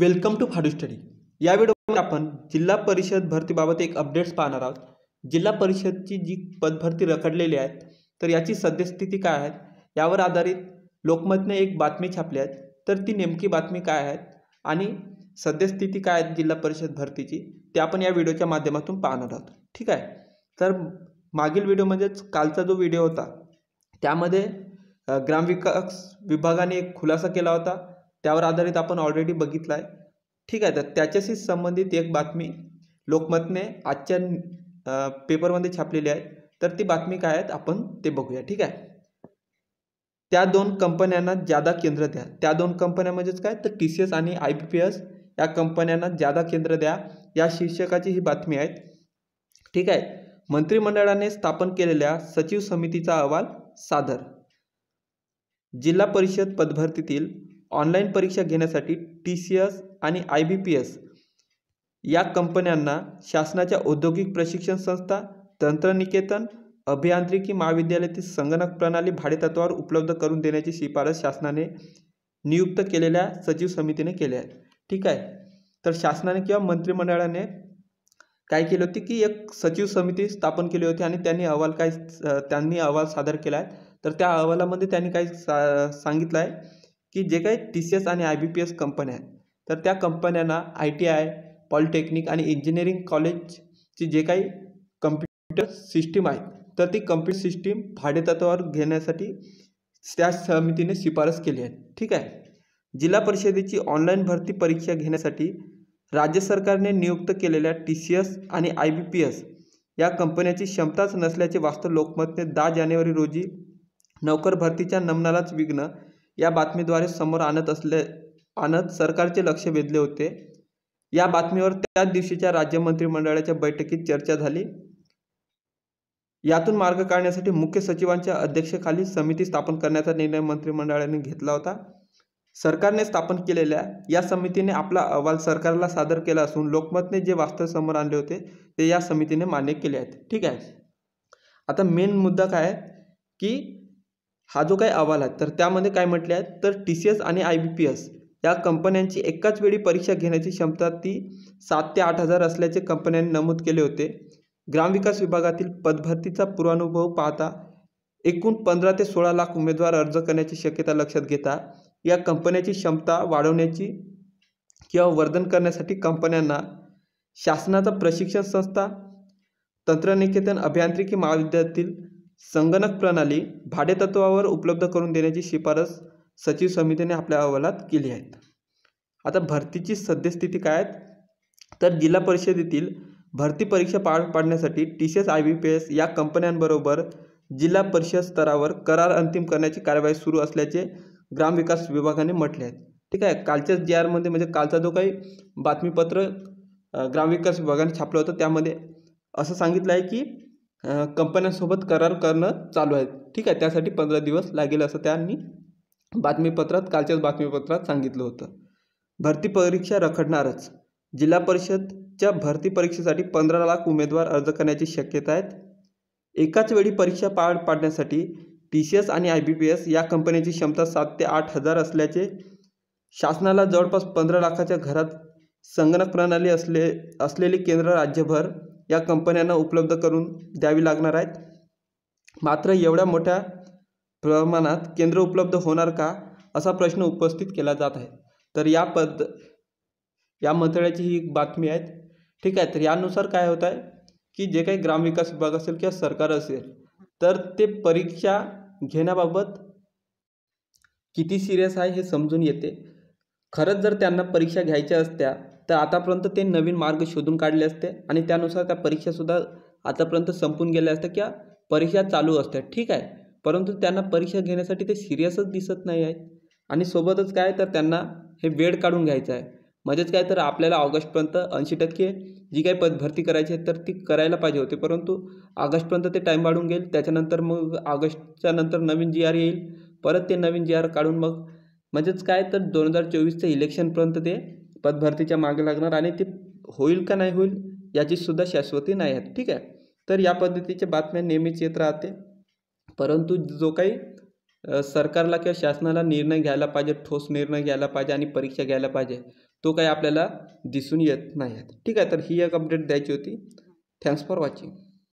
welcome to फाडू study या व्हिडिओमध्ये आपण जिल्हा परिषद भरतीबाबत एक अपडेट्स पाहणार आहोत जिल्हा परिषदची जी पदभरती रखडलेली आहे तर याची सद्यस्थिती काय आहे यावर आधारित लोकमतने एक बातमी छापली आहेत तर ती नेमकी बातमी काय आहे आणि सद्यस्थिती काय आहे जिल्हा परिषद भरतीची ते आपण या व्हिडिओच्या माध्यमातून पाहणार आहोत ठीक आहे तर मागील व्हिडिओ कालचा जो व्हिडिओ होता त्यामध्ये ग्रामविकास विभागाने एक खुलासा केला होता त्यावर आधारित आपण ऑलरेडी बघितला आहे ठीक आहे तर त्याच्याशी संबंधित एक बातमी लोकमतने आजच्या पेपरमध्ये छापलेली आहे तर ती बातमी काय आहेत आपण ते बघूया ठीक आहे त्या दोन कंपन्यांना जादा केंद्र द्या त्या दोन कंपन्या म्हणजेच काय तर टी सी एस आणि आय पी पी एस या कंपन्यांना जादा केंद्र द्या या शीर्षकाची ही बातमी आहे ठीक आहे मंत्रिमंडळाने स्थापन केलेल्या सचिव समितीचा अहवाल सादर जिल्हा परिषद पदभरतीतील ऑनलाईन परीक्षा घेण्यासाठी टी सी एस आणि आय बी पी एस या कंपन्यांना शासनाच्या औद्योगिक प्रशिक्षण संस्था तंत्रनिकेतन अभियांत्रिकी महाविद्यालयातील संगणक प्रणाली भाडेतत्वावर उपलब्ध करून देण्याची शिफारस शासनाने नियुक्त केलेल्या सचिव समितीने केली आहे ठीक आहे तर शासनाने किंवा मंत्रिमंडळाने काय केलं होती की एक सचिव समिती स्थापन केली होती आणि त्यांनी अहवाल काय त्यांनी अहवाल सादर केला आहे तर त्या अहवालामध्ये त्यांनी काय सा सांगितलं आहे की जे काही टी सी एस आणि आय बी पी एस कंपन्या आहेत तर त्या कंपन्यांना आय टी आय पॉलिटेक्निक आणि इंजिनिअरिंग कॉलेजची जे काही कम्प्युटर सिस्टीम आहेत तर ती कम्प्युटर सिस्टीम भाडेतत्वावर घेण्यासाठी त्या समितीने शिफारस केली आहे ठीक आहे जिल्हा परिषदेची ऑनलाईन भरती परीक्षा घेण्यासाठी राज्य सरकारने नियुक्त केलेल्या टी सी एस आणि आय बी पी एस या कंपन्याची क्षमताच नसल्याचे वास्तव लोकमतने दहा जानेवारी रोजी नोकर भरतीच्या नमनालाच विघ्न या बातमीद्वारे समोर आणत असले आणत सरकारचे लक्ष वेधले होते या बातमीवर त्याच दिवशीच्या राज्य मंत्रिमंडळाच्या बैठकीत चर्चा झाली यातून मार्ग काढण्यासाठी मुख्य सचिवांच्या अध्यक्षतेखाली समिती स्थापन करण्याचा निर्णय मंत्रिमंडळाने घेतला होता सरकारने स्थापन केलेल्या या समितीने आपला अहवाल सरकारला सादर केला असून लोकमतने जे वास्तव समोर आणले होते ते या समितीने मान्य केले आहेत ठीक आहे आता मेन मुद्दा काय की हा जो काही अहवाल आहे तर त्यामध्ये काय म्हटले आहे तर टी सी एस आणि आय बी पी एस या कंपन्यांची एकाच वेळी परीक्षा घेण्याची क्षमता ती सात ते आठ हजार असल्याचे कंपन्यांनी नमूद केले होते ग्रामविकास विभागातील पदभरतीचा पूर्वानुभव पाहता एकूण पंधरा ते सोळा लाख उमेदवार अर्ज करण्याची शक्यता लक्षात घेता या कंपन्याची क्षमता वाढवण्याची किंवा वर्धन करण्यासाठी कंपन्यांना शासनाचा प्रशिक्षण संस्था तंत्रनिकेतन अभियांत्रिकी महाविद्यालयातील संगणक प्रणाली भाडेतत्वावर उपलब्ध करून देण्याची शिफारस सचिव समितीने आपल्या अहवालात केली आहे आता भरतीची सद्यस्थिती काय आहे तर जिल्हा परिषदेतील भरती परीक्षा पार पाडण्यासाठी T C S I B P S या कंपन्यांबरोबर जिल्हा परिषद स्तरावर करार अंतिम करण्याची कारवाई सुरू असल्याचे ग्रामविकास विभागाने म्हटले आहे ठीक आहे कालच्याच जी आरमध्ये म्हणजे कालचा जो काही बातमीपत्र ग्रामविकास विभागाने छापलं होतं त्यामध्ये असं सांगितलं आहे की कंपन्यांसोबत करार करणं चालू आहे ठीक आहे त्यासाठी पंधरा दिवस लागेल असं त्यांनी बातमीपत्रात कालच्याच बातमीपत्रात सांगितलं होतं भरती परीक्षा रखडणारच जिल्हा परिषदच्या भरती परीक्षेसाठी पंधरा लाख उमेदवार अर्ज करण्याची शक्यता आहेत एकाच वेळी परीक्षा पार पाडण्यासाठी टी सी एस आणि आय बी पी एस या कंपन्यांची क्षमता सात ते आठ हजार असल्याचे शासनाला जवळपास पंधरा लाखाच्या घरात संगणक प्रणाली असले असलेली केंद्र राज्यभर या कंपन्यांना उपलब्ध करून द्यावी लागणार आहेत मात्र एवढ्या मोठ्या प्रमाणात केंद्र उपलब्ध होणार का असा प्रश्न उपस्थित केला जात आहे तर या पद या मंत्र्याची ही बातमी आहे ठीक आहे तर यानुसार काय होत आहे की जे काही ग्रामविकास विभाग असेल किंवा सरकार असेल तर ते परीक्षा घेण्याबाबत किती सिरियस आहे हे समजून येते खरंच जर त्यांना परीक्षा घ्यायच्या असत्या तर आतापर्यंत ते नवीन मार्ग शोधून काढले असते आणि त्यानुसार त्या परीक्षासुद्धा आतापर्यंत संपून गेल्या असत्या किंवा परीक्षा चालू असतात ठीक आहे परंतु त्यांना परीक्षा घेण्यासाठी ते सिरियसच दिसत नाही आहेत आणि सोबतच काय तर त्यांना हे वेळ काढून घ्यायचं आहे म्हणजेच काय तर आपल्याला ऑगस्टपर्यंत ऐंशी टक्के जी काही पद भरती करायची आहे तर ती करायला पाहिजे होती परंतु ऑगस्टपर्यंत ते टाईम वाढून घेईल त्याच्यानंतर मग ऑगस्टच्या नंतर नवीन जी आर येईल परत ते नवीन जी आर काढून मग म्हणजेच काय तर दोन हजार चोवीसच्या इलेक्शनपर्यंत ते पदभरतीच्या मागे लागणार आणि ते होईल का नाही होईल याचीसुद्धा शाश्वती नाही आहे ठीक आहे तर या पद्धतीच्या बातम्या नेहमीच येत राहते परंतु जो काही सरकारला किंवा शासनाला निर्णय घ्यायला पाहिजे ठोस निर्णय घ्यायला पाहिजे आणि परीक्षा घ्यायला पाहिजे तो काही आपल्याला दिसून येत नाही ठीक आहे तर ही एक अपडेट द्यायची होती थँक्स फॉर वॉचिंग